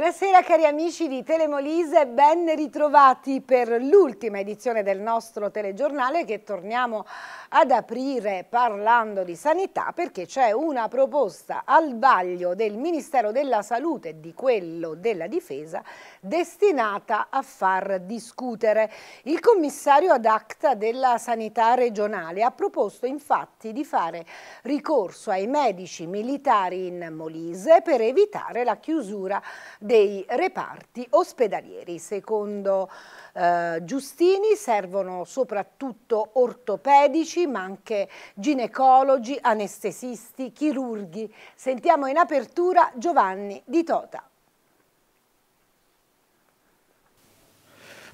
Buonasera cari amici di Telemolise, ben ritrovati per l'ultima edizione del nostro telegiornale che torniamo ad aprire parlando di sanità perché c'è una proposta al vaglio del Ministero della Salute e di quello della Difesa destinata a far discutere. Il commissario ad acta della sanità regionale ha proposto infatti di fare ricorso ai medici militari in Molise per evitare la chiusura di dei reparti ospedalieri. Secondo eh, Giustini servono soprattutto ortopedici ma anche ginecologi, anestesisti, chirurghi. Sentiamo in apertura Giovanni Di Tota.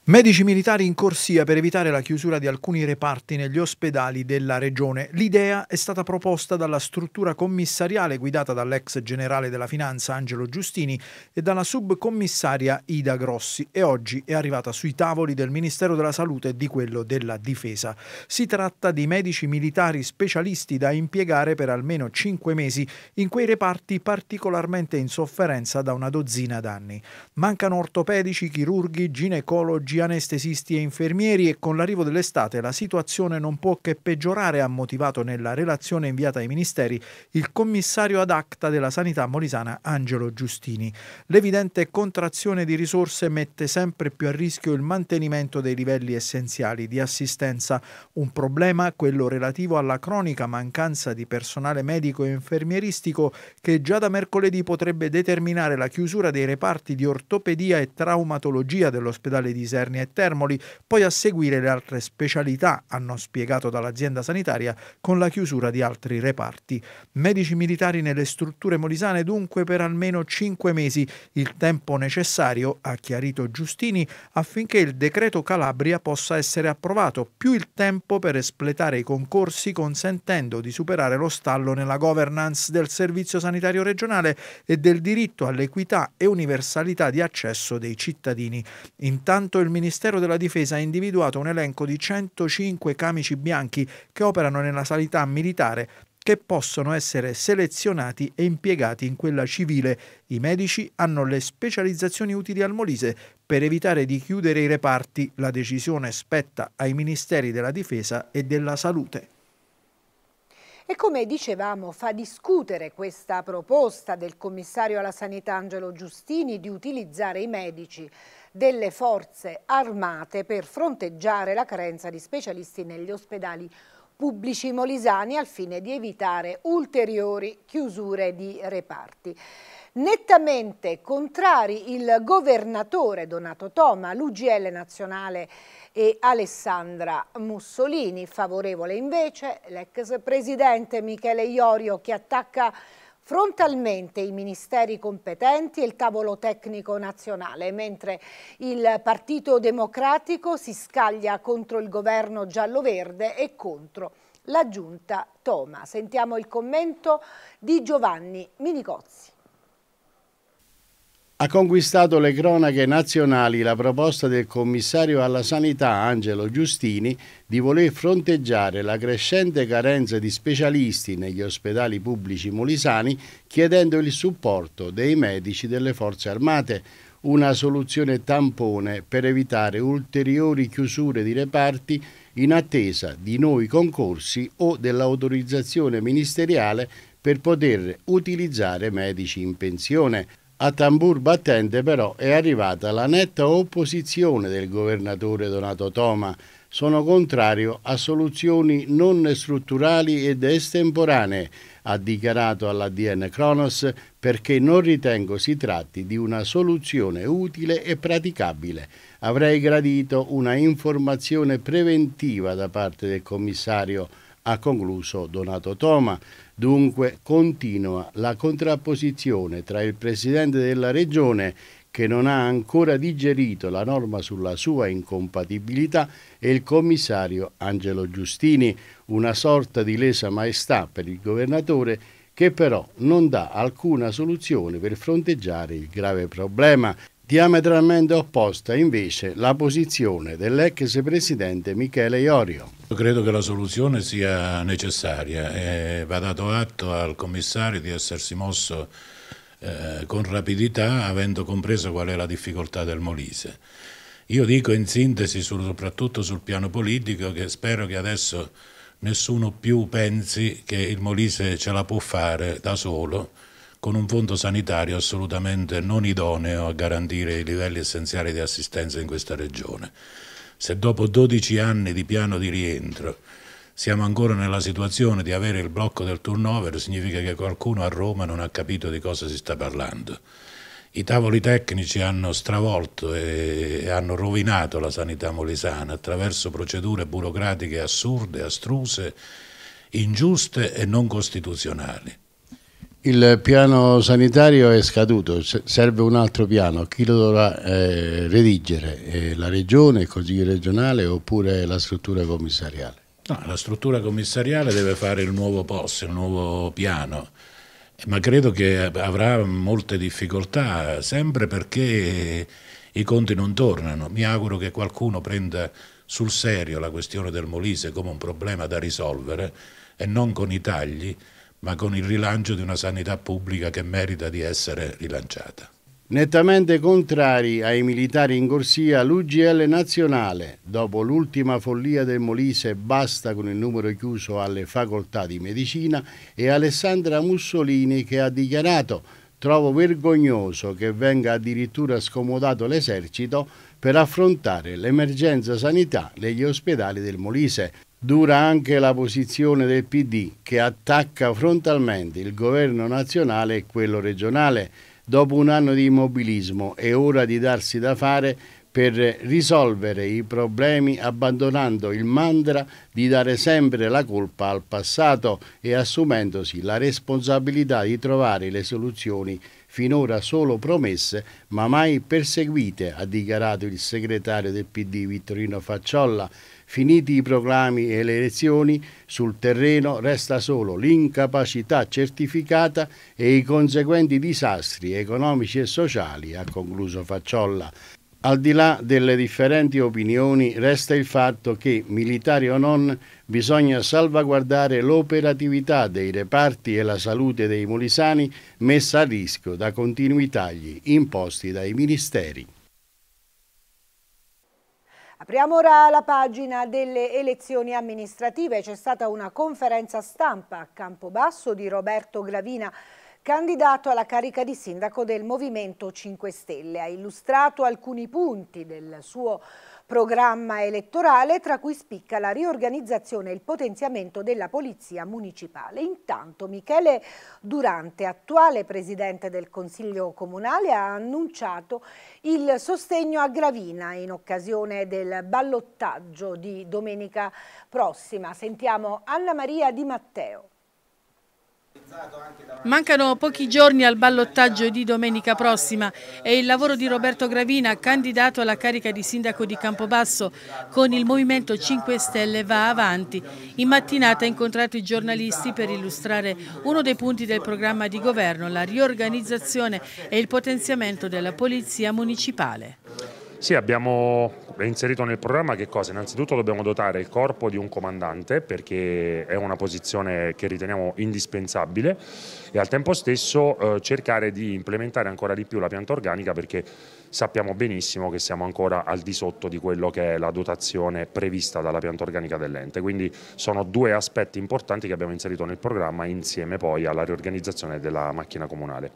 Medici militari in corsia per evitare la chiusura di alcuni reparti negli ospedali della regione. L'idea è stata proposta dalla struttura commissariale guidata dall'ex generale della finanza Angelo Giustini e dalla subcommissaria Ida Grossi e oggi è arrivata sui tavoli del Ministero della Salute e di quello della Difesa. Si tratta di medici militari specialisti da impiegare per almeno 5 mesi in quei reparti particolarmente in sofferenza da una dozzina d'anni. Mancano ortopedici, chirurghi, ginecologi, medici, anestesisti e infermieri e con l'arrivo dell'estate la situazione non può che peggiorare, ha motivato nella relazione inviata ai ministeri il commissario ad acta della sanità molisana Angelo Giustini. L'evidente contrazione di risorse mette sempre più a rischio il mantenimento dei livelli essenziali di assistenza, un problema quello relativo alla cronica mancanza di personale medico e infermieristico che già da mercoledì potrebbe determinare la chiusura dei reparti di ortopedia e traumatologia dell'ospedale di Isernia Terni e Termoli, poi a seguire le altre specialità, hanno spiegato dall'azienda sanitaria, con la chiusura di altri reparti. Medici militari nelle strutture molisane dunque per almeno 5 mesi, il tempo necessario, ha chiarito Giustini, affinché il decreto Calabria possa essere approvato, più il tempo per espletare i concorsi consentendo di superare lo stallo nella governance del Servizio Sanitario Regionale e del diritto all'equità e universalità di accesso dei cittadini. Intanto il Ministero della Difesa ha individuato un elenco di 105 camici bianchi che operano nella sanità militare che possono essere selezionati e impiegati in quella civile. I medici hanno le specializzazioni utili al Molise per evitare di chiudere i reparti. La decisione spetta ai Ministeri della Difesa e della Salute. E come dicevamo, fa discutere questa proposta del commissario alla sanità Angelo Giustini di utilizzare i medici delle forze armate per fronteggiare la carenza di specialisti negli ospedali pubblici molisani al fine di evitare ulteriori chiusure di reparti. Nettamente contrari il governatore Donato Toma, l'UGL nazionale e Alessandra Mussolini, favorevole invece l'ex presidente Michele Iorio che attacca frontalmente i ministeri competenti e il tavolo tecnico nazionale, mentre il Partito Democratico si scaglia contro il governo giallo-verde e contro la giunta Toma. Sentiamo il commento di Giovanni Minicozzi. Ha conquistato le cronache nazionali la proposta del commissario alla sanità Angelo Giustini di voler fronteggiare la crescente carenza di specialisti negli ospedali pubblici molisani chiedendo il supporto dei medici delle forze armate, una soluzione tampone per evitare ulteriori chiusure di reparti in attesa di nuovi concorsi o dell'autorizzazione ministeriale per poter utilizzare medici in pensione. A tambur battente però è arrivata la netta opposizione del governatore Donato Toma. Sono contrario a soluzioni non strutturali ed estemporanee, ha dichiarato all'ADN Kronos, perché non ritengo si tratti di una soluzione utile e praticabile. Avrei gradito una informazione preventiva da parte del commissario ha concluso Donato Toma. Dunque continua la contrapposizione tra il Presidente della Regione che non ha ancora digerito la norma sulla sua incompatibilità e il commissario Angelo Giustini, una sorta di lesa maestà per il governatore che però non dà alcuna soluzione per fronteggiare il grave problema Diametralmente opposta invece la posizione dell'ex presidente Michele Iorio. Io Credo che la soluzione sia necessaria e va dato atto al commissario di essersi mosso eh, con rapidità avendo compreso qual è la difficoltà del Molise. Io dico in sintesi soprattutto sul piano politico che spero che adesso nessuno più pensi che il Molise ce la può fare da solo con un fondo sanitario assolutamente non idoneo a garantire i livelli essenziali di assistenza in questa regione. Se dopo 12 anni di piano di rientro siamo ancora nella situazione di avere il blocco del turnover, significa che qualcuno a Roma non ha capito di cosa si sta parlando. I tavoli tecnici hanno stravolto e hanno rovinato la sanità molisana attraverso procedure burocratiche assurde, astruse, ingiuste e non costituzionali il piano sanitario è scaduto, serve un altro piano, chi lo dovrà eh, redigere? Eh, la regione, il consiglio regionale oppure la struttura commissariale? No, la struttura commissariale deve fare il nuovo POS, il nuovo piano, ma credo che avrà molte difficoltà, sempre perché i conti non tornano. Mi auguro che qualcuno prenda sul serio la questione del Molise come un problema da risolvere e non con i tagli ma con il rilancio di una sanità pubblica che merita di essere rilanciata. Nettamente contrari ai militari in corsia l'UGL nazionale, dopo l'ultima follia del Molise basta con il numero chiuso alle facoltà di medicina e Alessandra Mussolini che ha dichiarato trovo vergognoso che venga addirittura scomodato l'esercito per affrontare l'emergenza sanità negli ospedali del Molise. Dura anche la posizione del PD che attacca frontalmente il governo nazionale e quello regionale dopo un anno di immobilismo è ora di darsi da fare per risolvere i problemi abbandonando il mantra di dare sempre la colpa al passato e assumendosi la responsabilità di trovare le soluzioni finora solo promesse ma mai perseguite, ha dichiarato il segretario del PD Vittorino Facciolla Finiti i proclami e le elezioni, sul terreno resta solo l'incapacità certificata e i conseguenti disastri economici e sociali, ha concluso Facciolla. Al di là delle differenti opinioni resta il fatto che, militari o non, bisogna salvaguardare l'operatività dei reparti e la salute dei molisani messa a rischio da continui tagli imposti dai ministeri. Apriamo ora la pagina delle elezioni amministrative. C'è stata una conferenza stampa a Campobasso di Roberto Gravina, candidato alla carica di sindaco del Movimento 5 Stelle. Ha illustrato alcuni punti del suo programma elettorale tra cui spicca la riorganizzazione e il potenziamento della polizia municipale. Intanto Michele Durante, attuale presidente del Consiglio Comunale, ha annunciato il sostegno a Gravina in occasione del ballottaggio di domenica prossima. Sentiamo Anna Maria Di Matteo. Mancano pochi giorni al ballottaggio di domenica prossima e il lavoro di Roberto Gravina, candidato alla carica di sindaco di Campobasso con il Movimento 5 Stelle, va avanti. In mattinata ha incontrato i giornalisti per illustrare uno dei punti del programma di governo, la riorganizzazione e il potenziamento della polizia municipale. Sì, abbiamo inserito nel programma che cosa? Innanzitutto dobbiamo dotare il corpo di un comandante perché è una posizione che riteniamo indispensabile e al tempo stesso eh, cercare di implementare ancora di più la pianta organica perché sappiamo benissimo che siamo ancora al di sotto di quello che è la dotazione prevista dalla pianta organica dell'ente, quindi sono due aspetti importanti che abbiamo inserito nel programma insieme poi alla riorganizzazione della macchina comunale.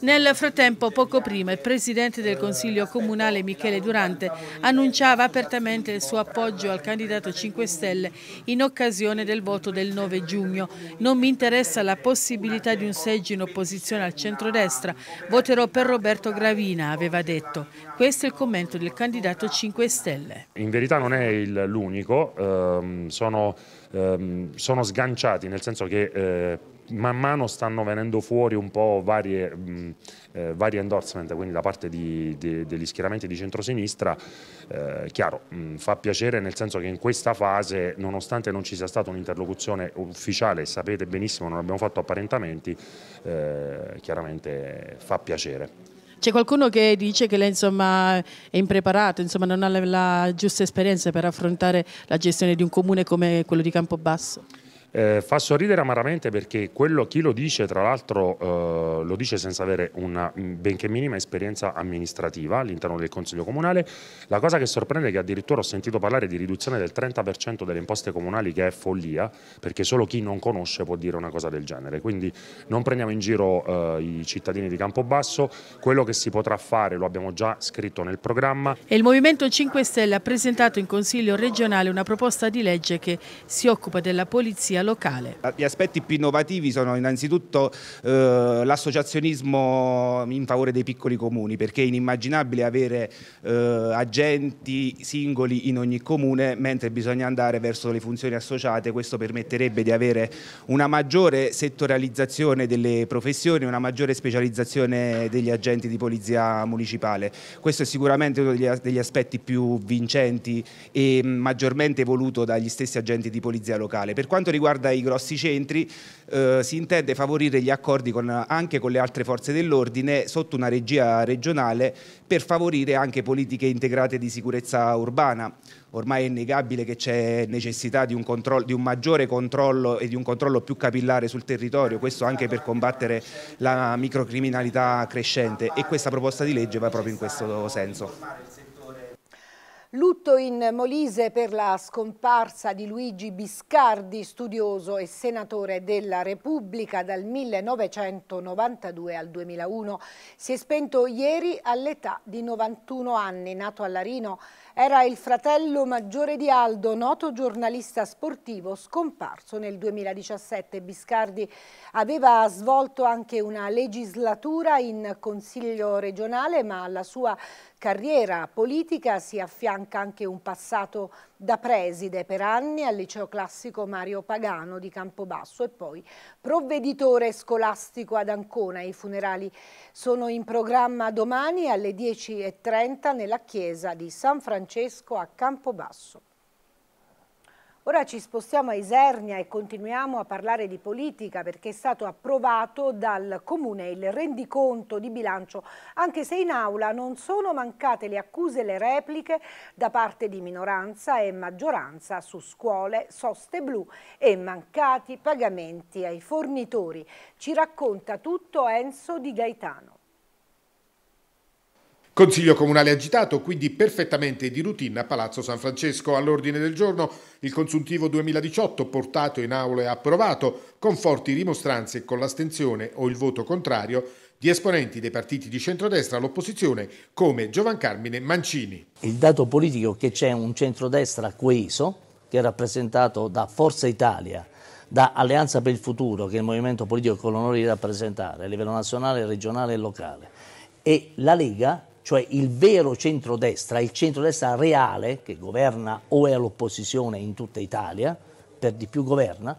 Nel frattempo, poco prima, il Presidente del Consiglio Comunale Michele Durante annunciava apertamente il suo appoggio al candidato 5 Stelle in occasione del voto del 9 giugno. Non mi interessa la possibilità di un seggio in opposizione al centrodestra, voterò per Roberto Gravina, aveva detto. Stato. Questo è il commento del candidato 5 Stelle. In verità non è l'unico, ehm, sono, ehm, sono, sganciati nel senso che... Eh, man mano stanno venendo fuori un po' varie, mh, eh, varie endorsement, quindi da parte di, di, degli schieramenti di centrosinistra, eh, chiaro, mh, fa piacere nel senso che in questa fase, nonostante non ci sia stata un'interlocuzione ufficiale, sapete benissimo, non abbiamo fatto apparentamenti, eh, chiaramente fa piacere. C'è qualcuno che dice che lei insomma, è impreparato, insomma, non ha la, la giusta esperienza per affrontare la gestione di un comune come quello di Campobasso? Eh, fa sorridere amaramente perché quello, chi lo dice, tra l'altro, eh, lo dice senza avere una mm, benché minima esperienza amministrativa all'interno del Consiglio Comunale. La cosa che sorprende è che addirittura ho sentito parlare di riduzione del 30% delle imposte comunali, che è follia, perché solo chi non conosce può dire una cosa del genere. Quindi non prendiamo in giro eh, i cittadini di Campobasso, quello che si potrà fare lo abbiamo già scritto nel programma. E il Movimento 5 Stelle ha presentato in Consiglio regionale una proposta di legge che si occupa della polizia locale. Ah, gli aspetti più innovativi sono innanzitutto eh, l'associazionismo in favore dei piccoli comuni, perché è inimmaginabile avere eh, agenti singoli in ogni comune, mentre bisogna andare verso le funzioni associate, questo permetterebbe di avere una maggiore settorializzazione delle professioni, una maggiore specializzazione degli agenti di polizia municipale. Questo è sicuramente uno degli, degli aspetti più vincenti e mm, maggiormente voluto dagli stessi agenti di polizia locale. Per quanto riguarda riguarda i grossi centri, eh, si intende favorire gli accordi con, anche con le altre forze dell'ordine sotto una regia regionale per favorire anche politiche integrate di sicurezza urbana. Ormai è innegabile che c'è necessità di un, controllo, di un maggiore controllo e di un controllo più capillare sul territorio, questo anche per combattere la microcriminalità crescente e questa proposta di legge va proprio in questo senso. Lutto in Molise per la scomparsa di Luigi Biscardi, studioso e senatore della Repubblica dal 1992 al 2001. Si è spento ieri all'età di 91 anni, nato a Larino era il fratello maggiore di Aldo, noto giornalista sportivo scomparso nel 2017. Biscardi aveva svolto anche una legislatura in Consiglio regionale, ma alla sua carriera politica si affianca anche un passato da preside per anni al liceo classico Mario Pagano di Campobasso e poi provveditore scolastico ad Ancona. I funerali sono in programma domani alle 10.30 nella chiesa di San Francesco a Campobasso. Ora ci spostiamo a Isernia e continuiamo a parlare di politica perché è stato approvato dal Comune il rendiconto di bilancio, anche se in aula non sono mancate le accuse e le repliche da parte di minoranza e maggioranza su scuole, soste blu e mancati pagamenti ai fornitori. Ci racconta tutto Enzo Di Gaetano. Consiglio comunale agitato, quindi perfettamente di routine a Palazzo San Francesco. All'ordine del giorno il consuntivo 2018 portato in aula e approvato con forti rimostranze e con l'astenzione o il voto contrario di esponenti dei partiti di centrodestra all'opposizione come Giovan Carmine Mancini. Il dato politico è che c'è un centrodestra coeso che è rappresentato da Forza Italia, da Alleanza per il Futuro, che è il movimento politico che ho l'onore di rappresentare a livello nazionale, regionale e locale, e la Lega cioè il vero centrodestra, il centrodestra reale che governa o è all'opposizione in tutta Italia, per di più governa,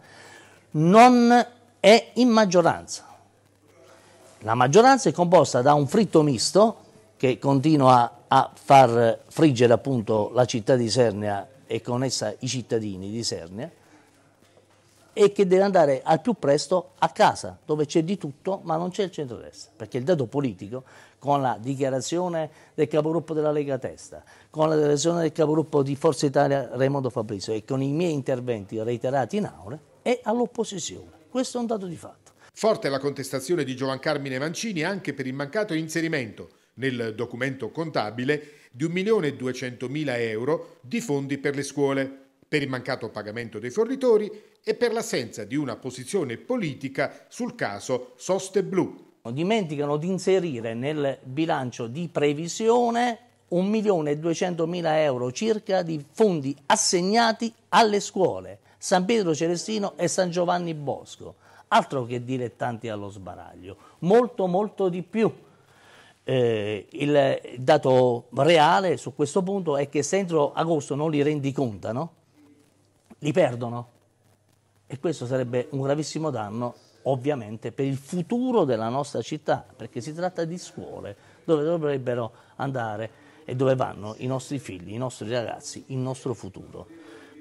non è in maggioranza. La maggioranza è composta da un fritto misto che continua a far friggere appunto la città di Sernia e con essa i cittadini di Sernia e che deve andare al più presto a casa dove c'è di tutto ma non c'è il centrodestra perché il dato politico con la dichiarazione del capogruppo della Lega Testa, con la dichiarazione del capogruppo di Forza Italia Raimondo Fabrizio e con i miei interventi reiterati in aula è all'opposizione. Questo è un dato di fatto. Forte la contestazione di Giovan Carmine Mancini anche per il mancato inserimento nel documento contabile di 1.200.000 euro di fondi per le scuole, per il mancato pagamento dei fornitori e per l'assenza di una posizione politica sul caso Soste Blu, dimenticano di inserire nel bilancio di previsione 1.200.000 euro circa di fondi assegnati alle scuole San Pietro Celestino e San Giovanni Bosco. Altro che dilettanti allo sbaraglio, molto molto di più. Eh, il dato reale su questo punto è che se entro agosto non li rendicontano, li perdono e questo sarebbe un gravissimo danno ovviamente per il futuro della nostra città, perché si tratta di scuole dove dovrebbero andare e dove vanno i nostri figli, i nostri ragazzi, il nostro futuro.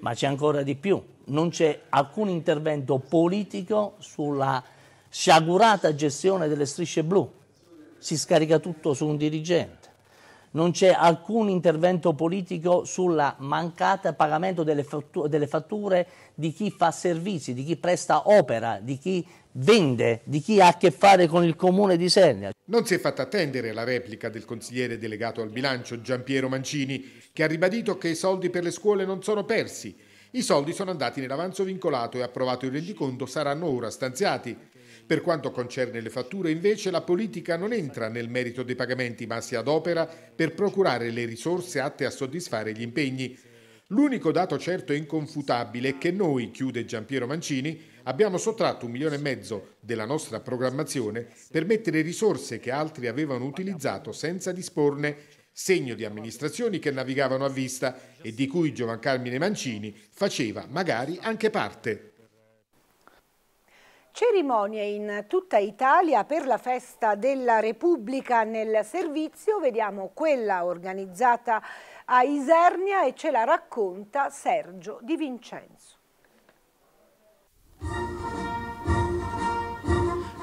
Ma c'è ancora di più, non c'è alcun intervento politico sulla sciagurata gestione delle strisce blu, si scarica tutto su un dirigente non c'è alcun intervento politico sulla mancata pagamento delle, fattu- delle fatture di chi fa servizi, di chi presta opera, di chi vende, di chi ha a che fare con il comune di Sernia. Non si è fatta attendere la replica del consigliere delegato al bilancio Giampiero Mancini, che ha ribadito che i soldi per le scuole non sono persi. I soldi sono andati nell'avanzo vincolato e approvato il rendiconto saranno ora stanziati. Per quanto concerne le fatture, invece, la politica non entra nel merito dei pagamenti, ma si adopera per procurare le risorse atte a soddisfare gli impegni. L'unico dato certo e inconfutabile è che noi, chiude Giampiero Mancini, abbiamo sottratto un milione e mezzo della nostra programmazione per mettere risorse che altri avevano utilizzato senza disporne, segno di amministrazioni che navigavano a vista e di cui Giovan Carmine Mancini faceva magari anche parte. Cerimonie in tutta Italia per la festa della Repubblica nel servizio, vediamo quella organizzata a Isernia e ce la racconta Sergio Di Vincenzo.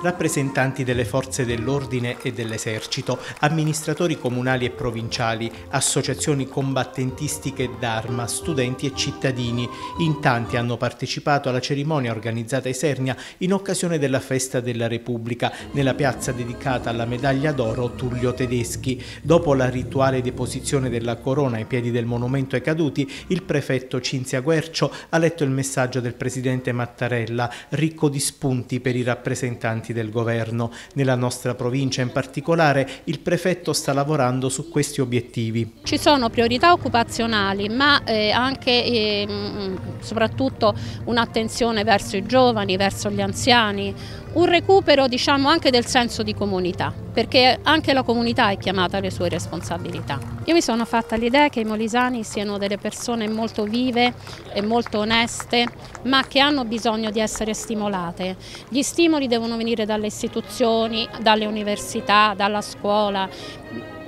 Rappresentanti delle forze dell'ordine e dell'esercito, amministratori comunali e provinciali, associazioni combattentistiche d'arma, studenti e cittadini, in tanti hanno partecipato alla cerimonia organizzata a Isernia in occasione della Festa della Repubblica nella piazza dedicata alla medaglia d'oro Tullio Tedeschi. Dopo la rituale deposizione della corona ai piedi del monumento ai caduti, il prefetto Cinzia Guercio ha letto il messaggio del presidente Mattarella, ricco di spunti per i rappresentanti importanti del governo. Nella nostra provincia in particolare il prefetto sta lavorando su questi obiettivi. Ci sono priorità occupazionali ma eh, anche e ehm, soprattutto un'attenzione verso i giovani, verso gli anziani, un recupero diciamo, anche del senso di comunità, perché anche la comunità è chiamata alle sue responsabilità. Io mi sono fatta l'idea che i molisani siano delle persone molto vive e molto oneste, ma che hanno bisogno di essere stimolate. Gli stimoli devono venire dalle istituzioni, dalle università, dalla scuola,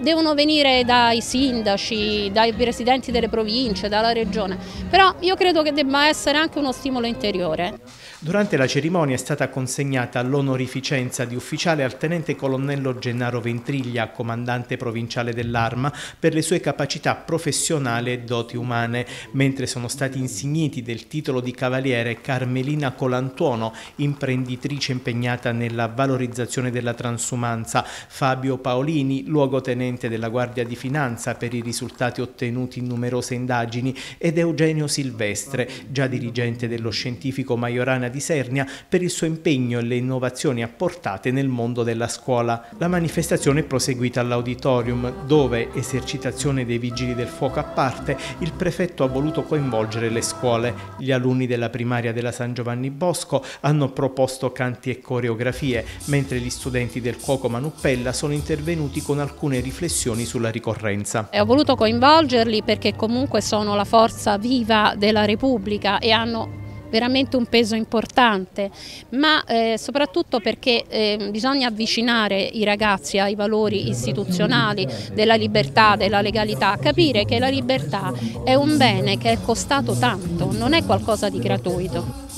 devono venire dai sindaci, dai presidenti delle province, dalla regione, però io credo che debba essere anche uno stimolo interiore. Durante la cerimonia è stata consegnata l'onorificenza di ufficiale al tenente colonnello Gennaro Ventriglia, comandante provinciale dell'Arma, per le sue capacità professionali e doti umane, mentre sono stati insigniti del titolo di cavaliere Carmelina Colantuono, imprenditrice impegnata nella valorizzazione della transumanza, Fabio Paolini, luogotenente componente della Guardia di Finanza per i risultati ottenuti in numerose indagini, ed Eugenio Silvestre, già dirigente dello scientifico Majorana di Sernia, per il suo impegno e le innovazioni apportate nel mondo della scuola. La manifestazione è proseguita all'auditorium, dove, esercitazione dei vigili del fuoco a parte, il prefetto ha voluto coinvolgere le scuole. Gli alunni della primaria della San Giovanni Bosco hanno proposto canti e coreografie, mentre gli studenti del cuoco Manuppella sono intervenuti con alcune riflessioni riflessioni sulla ricorrenza. E ho voluto coinvolgerli perché comunque sono la forza viva della Repubblica e hanno veramente un peso importante, ma eh, soprattutto perché eh, bisogna avvicinare i ragazzi ai valori istituzionali della libertà, della legalità, capire che la libertà è un bene che è costato tanto, non è qualcosa di gratuito.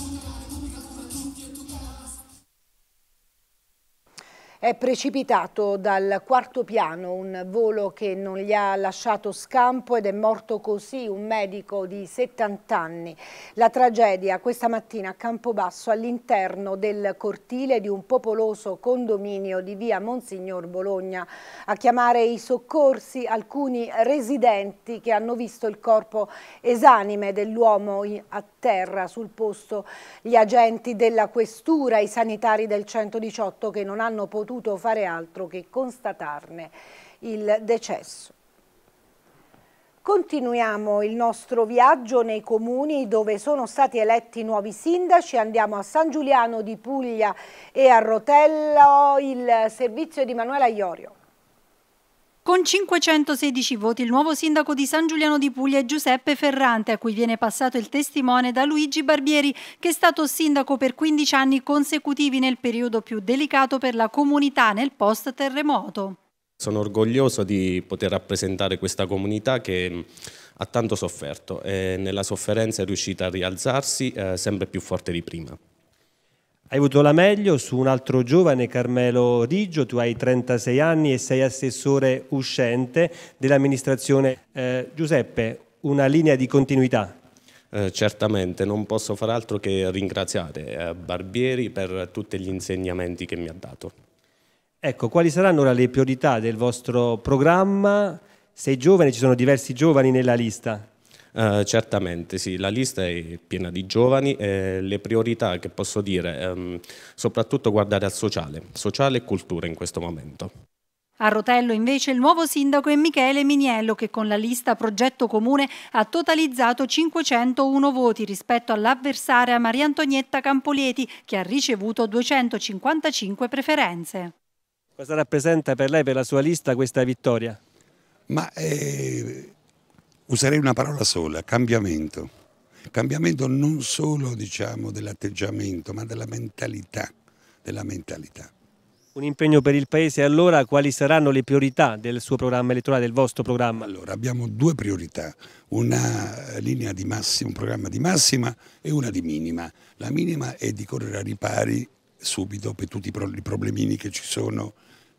È precipitato dal quarto piano un volo che non gli ha lasciato scampo ed è morto così un medico di 70 anni. La tragedia questa mattina a Campobasso all'interno del cortile di un popoloso condominio di via Monsignor Bologna. A chiamare i soccorsi alcuni residenti che hanno visto il corpo esanime dell'uomo a terra sul posto. Gli agenti della questura, i sanitari del 118 che non hanno potuto potuto fare altro che constatarne il decesso. Continuiamo il nostro viaggio nei comuni dove sono stati eletti nuovi sindaci, andiamo a San Giuliano di Puglia e a Rotello, il servizio di Emanuela Iorio. Con 516 voti il nuovo sindaco di San Giuliano di Puglia è Giuseppe Ferrante, a cui viene passato il testimone da Luigi Barbieri, che è stato sindaco per 15 anni consecutivi nel periodo più delicato per la comunità nel post-terremoto. Sono orgoglioso di poter rappresentare questa comunità che mm, ha tanto sofferto e nella sofferenza è riuscita a rialzarsi eh, sempre più forte di prima. Hai avuto la meglio su un altro giovane, Carmelo Riggio, tu hai 36 anni e sei assessore uscente dell'amministrazione. Eh, Giuseppe, una linea di continuità? Eh, certamente, non posso far altro che ringraziare eh, Barbieri per tutti gli insegnamenti che mi ha dato. Ecco, quali saranno ora le priorità del vostro programma? Sei giovane, ci sono diversi giovani nella lista. Eh, certamente sì, la lista è piena di giovani e le priorità che posso dire, ehm, soprattutto guardare al sociale, sociale e cultura in questo momento. A Rotello invece il nuovo sindaco è Michele Miniello che con la lista Progetto Comune ha totalizzato 501 voti rispetto all'avversaria Maria Antonietta Campolieti che ha ricevuto 255 preferenze. Cosa rappresenta per lei, per la sua lista, questa vittoria? Ma eh, userei una parola sola, cambiamento. Cambiamento non solo diciamo, dell'atteggiamento, ma della mentalità, della mentalità. Un impegno per il Paese, allora quali saranno le priorità del suo programma elettorale, del vostro programma? Allora, abbiamo due priorità, una linea di massima, un programma di massima e una di minima. La minima è di correre a ripari subito per tutti i problemini che ci sono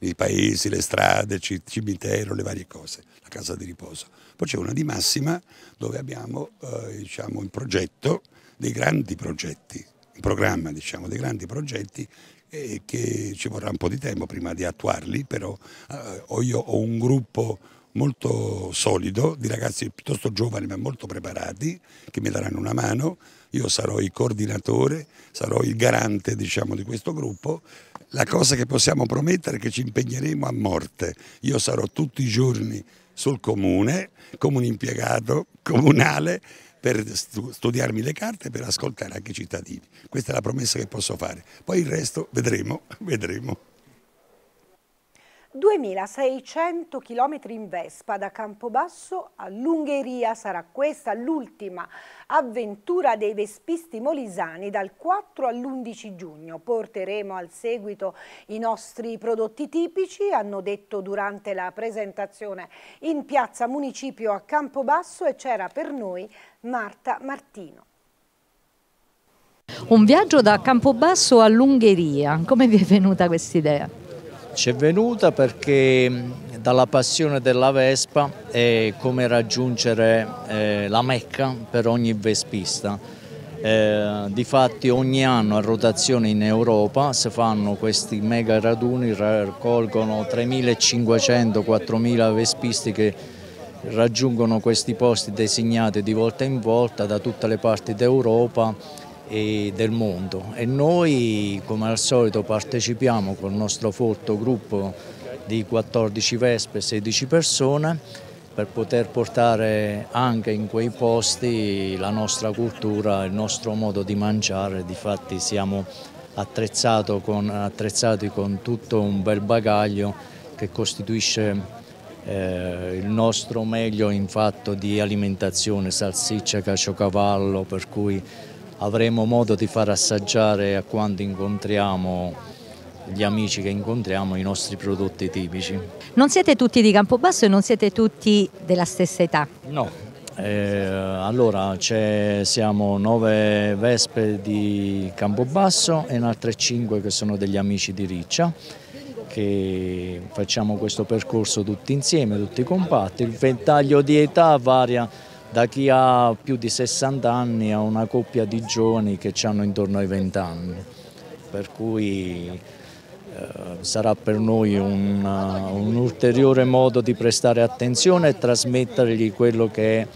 i paesi, le strade, il cimitero, le varie cose, la casa di riposo. Poi c'è una di massima dove abbiamo eh, diciamo, in progetto dei grandi progetti, in programma diciamo, dei grandi progetti eh, che ci vorrà un po' di tempo prima di attuarli, però eh, ho io ho un gruppo molto solido, di ragazzi piuttosto giovani ma molto preparati, che mi daranno una mano, io sarò il coordinatore, sarò il garante diciamo, di questo gruppo la cosa che possiamo promettere è che ci impegneremo a morte. Io sarò tutti i giorni sul comune, come un impiegato comunale, per studiarmi le carte e per ascoltare anche i cittadini. Questa è la promessa che posso fare. Poi il resto vedremo, vedremo. 2600 km in Vespa da Campobasso all'Ungheria sarà questa l'ultima avventura dei vespisti molisani dal 4 all'11 giugno. Porteremo al seguito i nostri prodotti tipici, hanno detto durante la presentazione in piazza Municipio a Campobasso e c'era per noi Marta Martino. Un viaggio da Campobasso all'Ungheria, come vi è venuta questa idea? Ci è venuta perché dalla passione della Vespa è come raggiungere eh, la Mecca per ogni vespista. Eh, difatti ogni anno a rotazione in Europa si fanno questi mega raduni, raccolgono 3.500-4.000 vespisti che raggiungono questi posti designati di volta in volta da tutte le parti d'Europa del mondo e noi come al solito partecipiamo col nostro folto gruppo di 14 vespe e 16 persone per poter portare anche in quei posti la nostra cultura, il nostro modo di mangiare, difatti siamo con, attrezzati con tutto un bel bagaglio che costituisce eh, il nostro meglio in fatto di alimentazione, salsiccia, caciocavallo, per cui avremo modo di far assaggiare a quando incontriamo gli amici che incontriamo i nostri prodotti tipici. Non siete tutti di Campobasso e non siete tutti della stessa età? No, eh, allora siamo nove vespe di Campobasso e altre cinque che sono degli amici di Riccia che facciamo questo percorso tutti insieme, tutti compatti, il ventaglio di età varia da chi ha più di 60 anni a una coppia di giovani che hanno intorno ai 20 anni, per cui eh, sarà per noi un, un, ulteriore modo di prestare attenzione e trasmettergli quello che è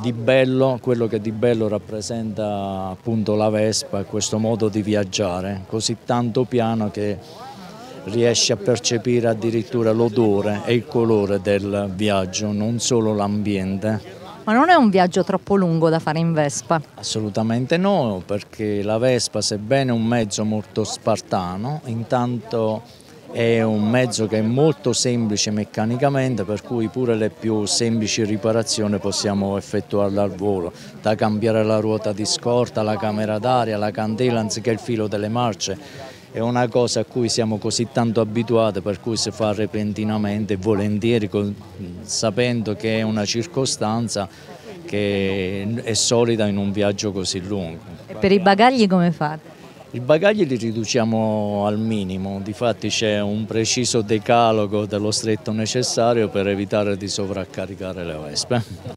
di bello, quello che di bello rappresenta appunto la Vespa, questo modo di viaggiare, così tanto piano che riesce a percepire addirittura l'odore e il colore del viaggio, non solo l'ambiente. Ma non è un viaggio troppo lungo da fare in Vespa? Assolutamente no, perché la Vespa sebbene un mezzo molto spartano, intanto è un mezzo che è molto semplice meccanicamente per cui pure le più semplici riparazioni possiamo effettuarle al volo da cambiare la ruota di scorta, la camera d'aria, la candela anziché il filo delle marce è una cosa a cui siamo così tanto abituati per cui si fa repentinamente, volentieri, sapendo che è una circostanza che è solida in un viaggio così lungo. E per i bagagli come fate? I bagagli li riduciamo al minimo, difatti c'è un preciso decalogo dello stretto necessario per evitare di sovraccaricare le vespe.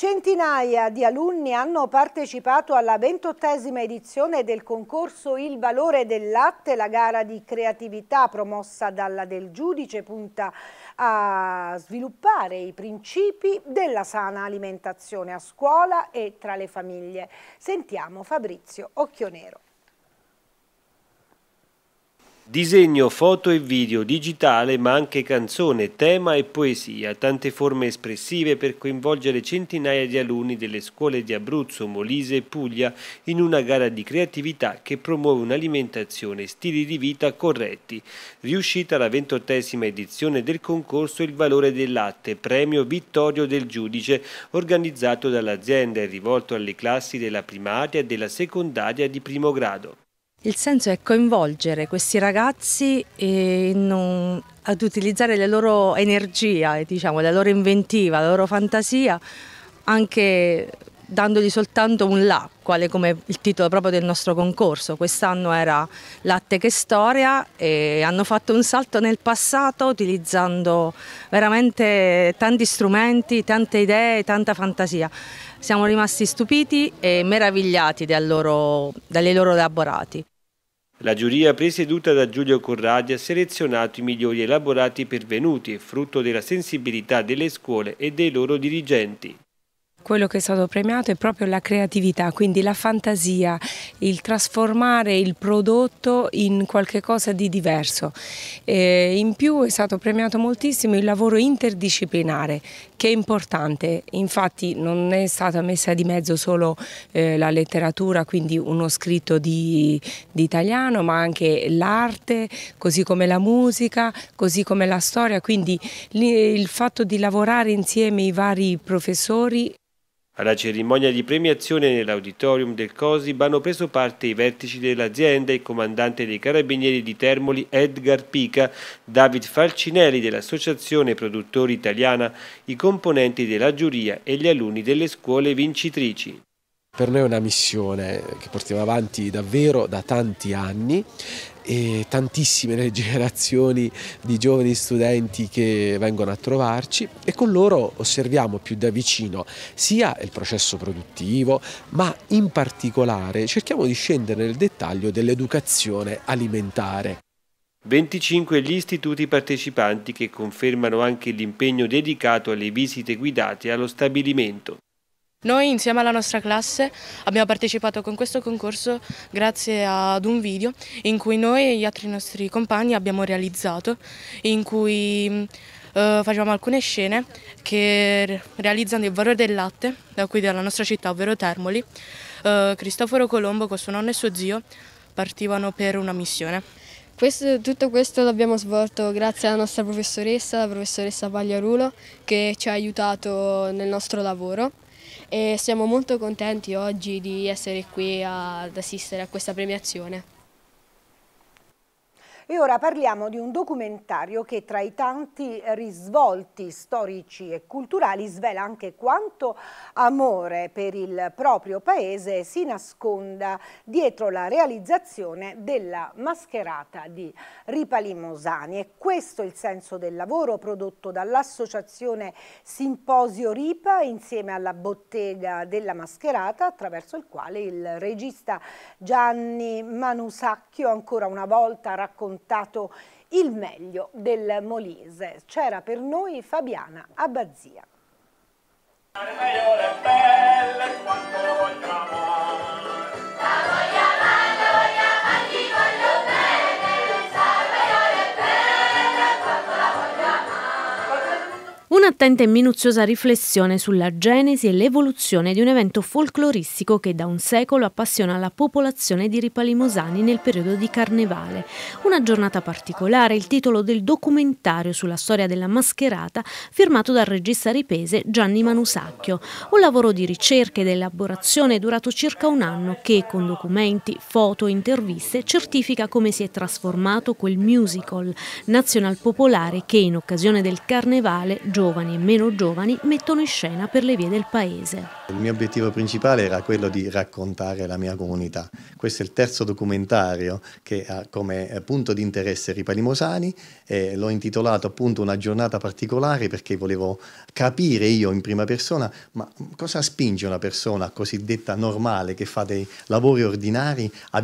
Centinaia di alunni hanno partecipato alla ventottesima edizione del concorso Il valore del latte, la gara di creatività promossa dalla Del Giudice punta a sviluppare i principi della sana alimentazione a scuola e tra le famiglie. Sentiamo Fabrizio Occhionero. Disegno, foto e video, digitale ma anche canzone, tema e poesia, tante forme espressive per coinvolgere centinaia di alunni delle scuole di Abruzzo, Molise e Puglia in una gara di creatività che promuove un'alimentazione e stili di vita corretti. Riuscita la ventottesima edizione del concorso Il valore del latte, premio Vittorio del Giudice, organizzato dall'azienda e rivolto alle classi della primaria e della secondaria di primo grado. Il senso è coinvolgere questi ragazzi un, ad utilizzare la loro energia, eh, diciamo, la loro inventiva, la loro fantasia, anche dandogli soltanto un là, quale come il titolo proprio del nostro concorso. Quest'anno era Latte che storia e hanno fatto un salto nel passato utilizzando veramente tanti strumenti, tante idee, tanta fantasia. Siamo rimasti stupiti e meravigliati loro, dalle loro elaborati. La giuria presieduta da Giulio Corradi ha selezionato i migliori elaborati pervenuti, frutto della sensibilità delle scuole e dei loro dirigenti. Quello che è stato premiato è proprio la creatività, quindi la fantasia, il trasformare il prodotto in qualcosa di diverso. E eh, in più è stato premiato moltissimo il lavoro interdisciplinare, che è importante. Infatti non è stata messa di mezzo solo eh, la letteratura, quindi uno scritto di, di italiano, ma anche l'arte, così come la musica, così come la storia. Quindi il fatto di lavorare insieme i vari professori alla cerimonia di premiazione nell'auditorium del COSIB hanno preso parte i vertici dell'azienda, il comandante dei carabinieri di Termoli Edgar Pica, David Falcinelli dell'Associazione Produttori Italiana, i componenti della giuria e gli alunni delle scuole vincitrici. Per noi è una missione che portiamo avanti davvero da tanti anni e tantissime le generazioni di giovani studenti che vengono a trovarci e con loro osserviamo più da vicino sia il processo produttivo ma in particolare cerchiamo di scendere nel dettaglio dell'educazione alimentare. 25 gli istituti partecipanti che confermano anche l'impegno dedicato alle visite guidate allo stabilimento. Noi insieme alla nostra classe abbiamo partecipato con questo concorso grazie ad un video in cui noi e gli altri nostri compagni abbiamo realizzato, in cui eh, facevamo alcune scene che realizzano il valore del latte, da qui dalla nostra città, ovvero Termoli. Eh, Cristoforo Colombo con suo nonno e suo zio partivano per una missione. Questo, tutto questo l'abbiamo svolto grazie alla nostra professoressa, la professoressa Pagliarulo, che ci ha aiutato nel nostro lavoro e siamo molto contenti oggi di essere qui ad assistere a questa premiazione. E ora parliamo di un documentario che tra i tanti risvolti storici e culturali svela anche quanto amore per il proprio paese si nasconda dietro la realizzazione della mascherata di Ripali Mosani. E questo è il senso del lavoro prodotto dall'associazione Simposio Ripa insieme alla bottega della mascherata attraverso il quale il regista Gianni Manusacchio ancora una volta racconta raccontato il meglio del Molise. C'era per noi Fabiana Abbazia. Armeiole belle quanto vogliamo amare. Un'attenta e minuziosa riflessione sulla genesi e l'evoluzione di un evento folcloristico che da un secolo appassiona la popolazione di Ripalimosani nel periodo di Carnevale. Una giornata particolare, il titolo del documentario sulla storia della mascherata firmato dal regista ripese Gianni Manusacchio. Un lavoro di ricerca ed elaborazione durato circa un anno che con documenti, foto e interviste certifica come si è trasformato quel musical nazional popolare che in occasione del Carnevale giovani e meno giovani mettono in scena per le vie del paese. Il mio obiettivo principale era quello di raccontare la mia comunità. Questo è il terzo documentario che ha come eh, punto di interesse Ripalimosani e l'ho intitolato appunto una giornata particolare perché volevo capire io in prima persona ma cosa spinge una persona cosiddetta normale che fa dei lavori ordinari a,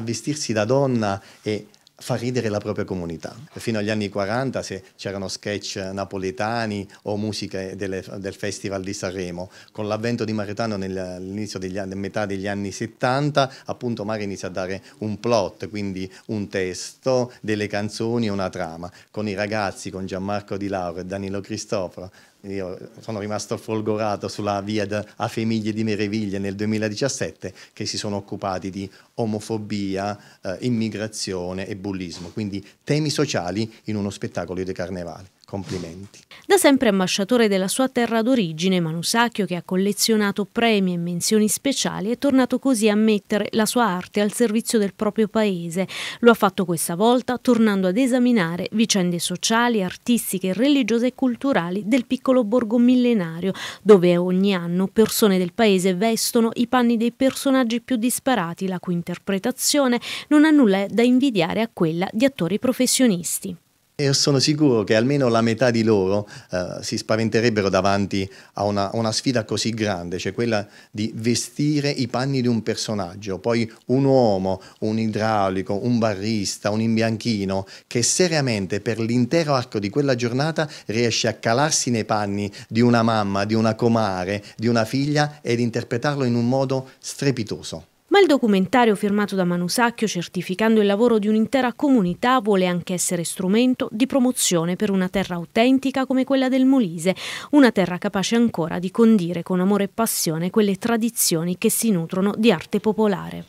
vestirsi da donna e fa ridere la propria comunità. Fino agli anni 40 se c'erano sketch napoletani o musiche delle, del Festival di Sanremo. Con l'avvento di Maretano all'inizio degli metà degli anni 70, appunto Mario inizia a dare un plot, quindi un testo, delle canzoni e una trama. Con i ragazzi, con Gianmarco Di Lauro e Danilo Cristoforo, io sono rimasto folgorato sulla via a Femiglie di Meraviglia nel 2017 che si sono occupati di omofobia, eh, immigrazione e bullismo, quindi temi sociali in uno spettacolo di carnevale. Complimenti. Da sempre ambasciatore della sua terra d'origine, Manusacchio, che ha collezionato premi e menzioni speciali, è tornato così a mettere la sua arte al servizio del proprio paese. Lo ha fatto questa volta tornando ad esaminare vicende sociali, artistiche, religiose e culturali del piccolo borgo millenario, dove ogni anno persone del paese vestono i panni dei personaggi più disparati, la cui interpretazione non ha nulla da invidiare a quella di attori professionisti. E sono sicuro che almeno la metà di loro eh, si spaventerebbero davanti a una, una, sfida così grande, cioè quella di vestire i panni di un personaggio, poi un uomo, un idraulico, un barrista, un imbianchino, che seriamente per l'intero arco di quella giornata riesce a calarsi nei panni di una mamma, di una comare, di una figlia ed interpretarlo in un modo strepitoso. Ma il documentario firmato da Manusacchio certificando il lavoro di un'intera comunità vuole anche essere strumento di promozione per una terra autentica come quella del Molise, una terra capace ancora di condire con amore e passione quelle tradizioni che si nutrono di arte popolare.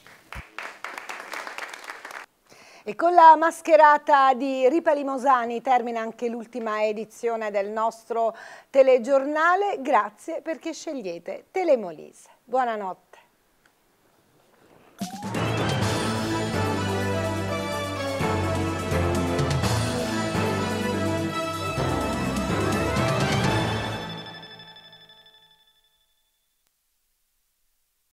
E con la mascherata di Ripa Limosani termina anche l'ultima edizione del nostro telegiornale. Grazie perché scegliete Telemolise. Buonanotte. Música